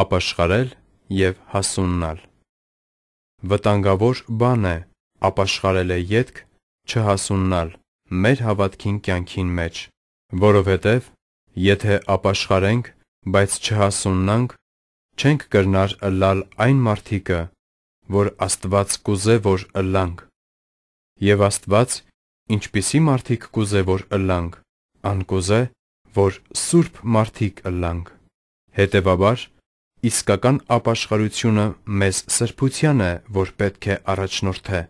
ապաշխարել և հասուննալ։ Վտանգավոր բան է ապաշխարել է ետք չհասուննալ մեր հավատքին կյանքին մեջ, որովհետև եթե ապաշխարենք, բայց չհասուննանք, չենք կրնար ըլլալ այն մարդիկը, որ Աստված կուզե, որ ըլլանք։ Եվ Աստված ինչպիսի մարդիկ կուզե, որ ըլլանք, անկուզե, որ սուրբ մարդիկ ըլլանք։ Հետևաբար Իսկական ապաշխարությունը մեզ սրբության է, որ պետք է առաջնորդե։